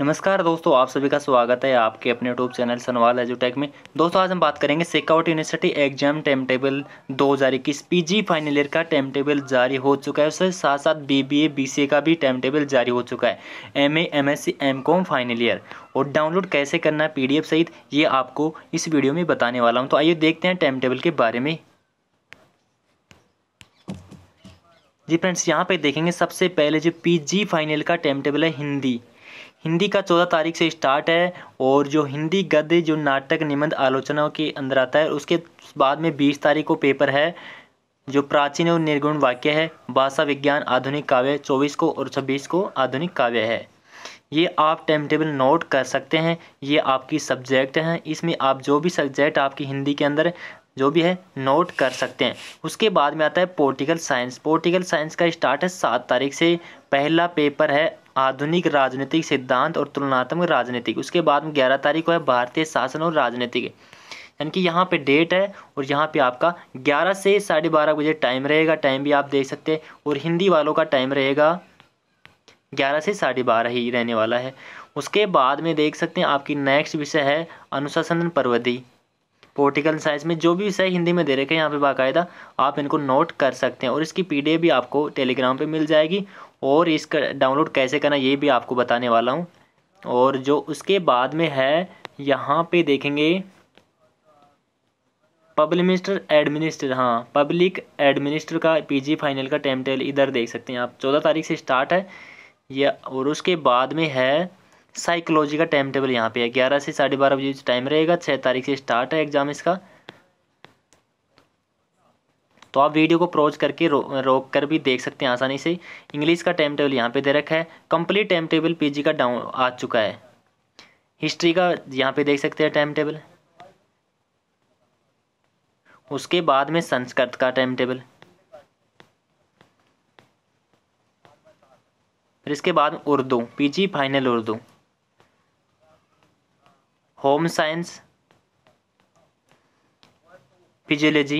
नमस्कार दोस्तों आप सभी का स्वागत है आपके अपने यूट्यूब चैनल सनवाल एजुटेक में दोस्तों आज हम बात करेंगे सेकआउट यूनिवर्सिटी एग्जाम टाइम टेबल दो हज़ार इक्कीस पी फाइनल ईयर का टाइम टेबल जारी हो चुका है उसके साथ साथ बीबीए बीसीए का भी टाइम टेबल जारी हो चुका है MA MSc MCom final year और डाउनलोड कैसे करना है एफ सहित ये आपको इस वीडियो में बताने वाला हूँ तो आइए देखते हैं टाइम टेबल के बारे में जी फ्रेंड्स यहाँ पर देखेंगे सबसे पहले जो जी फाइनल का टाइम टेबल है हिंदी हिंदी का चौदह तारीख से स्टार्ट है और जो हिंदी गद्य जो नाटक निबंध आलोचनाओं के अंदर आता है उसके बाद में बीस तारीख को पेपर है जो प्राचीन और निर्गुण वाक्य है भाषा विज्ञान आधुनिक काव्य चौबीस को और छब्बीस को आधुनिक काव्य है ये आप टाइम टेबल नोट कर सकते हैं ये आपकी सब्जेक्ट हैं इसमें आप जो भी सब्जेक्ट आपकी हिंदी के अंदर जो भी है नोट कर सकते हैं उसके बाद में आता है पोलिटिकल साइंस पोलिटिकल साइंस का स्टार्ट है सात तारीख से पहला पेपर है आधुनिक राजनीतिक सिद्धांत और तुलनात्मक राजनीतिक उसके बाद में ग्यारह तारीख को है भारतीय शासन और राजनीतिक यानी कि यहाँ पे डेट है और यहाँ पे आपका ग्यारह से साढ़े बारह बजे टाइम रहेगा टाइम भी आप देख सकते हैं और हिंदी वालों का टाइम रहेगा ग्यारह से साढ़े बारह ही रहने वाला है उसके बाद में देख सकते हैं आपकी नेक्स्ट विषय है अनुशासन पर्वधि पोर्टिकल साइज़ में जो भी सही हिंदी में दे रखे हैं यहाँ पे बाकायदा आप इनको नोट कर सकते हैं और इसकी पीडीएफ भी आपको टेलीग्राम पे मिल जाएगी और इसका डाउनलोड कैसे करना ये भी आपको बताने वाला हूँ और जो उसके बाद में है यहाँ पे देखेंगे पब्लिक मिनिस्टर एडमिनिस्टर हाँ पब्लिक एडमिनिस्टर का पीजी फाइनल का टाइम टेबल इधर देख सकते हैं आप चौदह तारीख से स्टार्ट है या और उसके बाद में है साइकोलॉजी का टाइम टेबल यहाँ पे है ग्यारह से साढ़े बारह बजे टाइम रहेगा छः तारीख से स्टार्ट है एग्ज़ाम इसका तो आप वीडियो को प्रोज करके रो, रोक कर भी देख सकते हैं आसानी से इंग्लिश का टाइम टेबल यहाँ पे दे रखा है कंप्लीट टाइम टेबल पी का डाउन आ चुका है हिस्ट्री का यहाँ पे देख सकते हैं टाइम टेबल उसके बाद में संस्कृत का टाइम टेबल फिर इसके बाद Urdu PG final Urdu home science physiology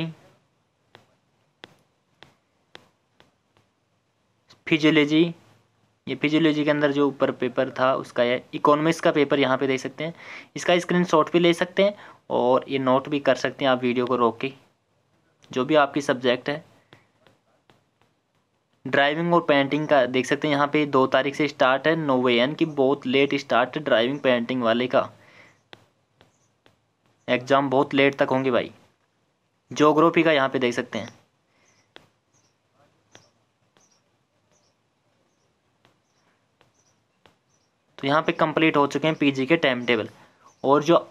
physiology ये फिजियोलॉजी के अंदर जो ऊपर पेपर था उसका है इकोनॉमिक्स का पेपर यहाँ पे दे सकते हैं इसका स्क्रीन शॉट भी ले सकते हैं और ये नोट भी कर सकते हैं आप वीडियो को रोक के जो भी आपकी सब्जेक्ट है ड्राइविंग और पेंटिंग का देख सकते हैं यहाँ पे दो तारीख से स्टार्ट है नोवेन की बहुत लेट स्टार्ट ड्राइविंग पेंटिंग वाले का एग्ज़ाम बहुत लेट तक होंगे भाई जोग्राफी का यहाँ पे देख सकते हैं तो यहाँ पे कंप्लीट हो चुके हैं पीजी के टाइम टेबल और जो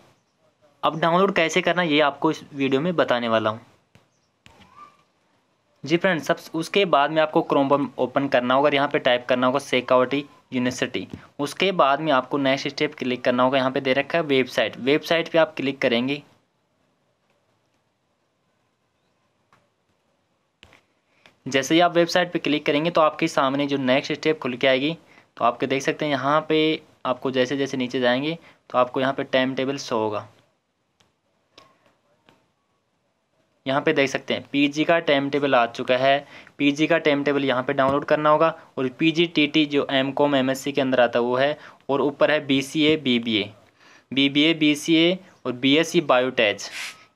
अब डाउनलोड कैसे करना ये आपको इस वीडियो में बताने वाला हूँ जी फ्रेंड्स सब उसके बाद में आपको क्रोम ओपन करना होगा यहाँ पे टाइप करना होगा सेकावटी यूनिवर्सिटी उसके बाद में आपको नेक्स्ट स्टेप क्लिक करना होगा यहाँ पे दे रखा है वेबसाइट वेबसाइट पे आप क्लिक करेंगे जैसे ही आप वेबसाइट पे क्लिक करेंगे तो आपके सामने जो नेक्स्ट स्टेप खुल के आएगी तो आपके देख सकते हैं यहाँ पे आपको जैसे जैसे नीचे जाएंगे तो आपको यहाँ पे टाइम टेबल शो होगा यहाँ पे देख सकते हैं पीजी का टाइम टेबल आ चुका है पीजी का टाइम टेबल यहाँ पे डाउनलोड करना होगा और पीजी टी जो एम कॉम एम के अंदर आता है वो है और ऊपर है B C A B B A B B A B C A और बी एस सी बायोटेच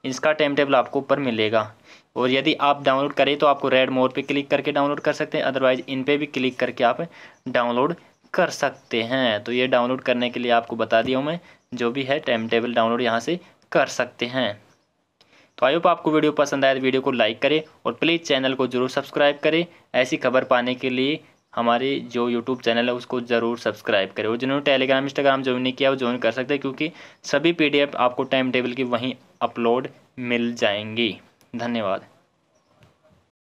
इसका टाइम टेबल आपको ऊपर मिलेगा और यदि आप डाउनलोड करें तो आपको रेड मोर पे क्लिक करके डाउनलोड कर सकते हैं अदरवाइज़ इन पर भी क्लिक करके आप डाउनलोड कर सकते हैं तो ये डाउनलोड करने के लिए आपको बता दिया हूँ मैं जो भी है टाइम टेबल डाउनलोड यहाँ से कर सकते हैं तो आई होप आपको वीडियो पसंद आए तो वीडियो को लाइक करें और प्लीज़ चैनल को ज़रूर सब्सक्राइब करें ऐसी खबर पाने के लिए हमारे जो यूट्यूब चैनल है उसको ज़रूर सब्सक्राइब करें और जिन्होंने टेलीग्राम इंस्टाग्राम ज्वाइन नहीं किया वो ज्वाइन कर सकते हैं क्योंकि सभी पीडीएफ आपको टाइम टेबल की वहीं अपलोड मिल जाएंगी धन्यवाद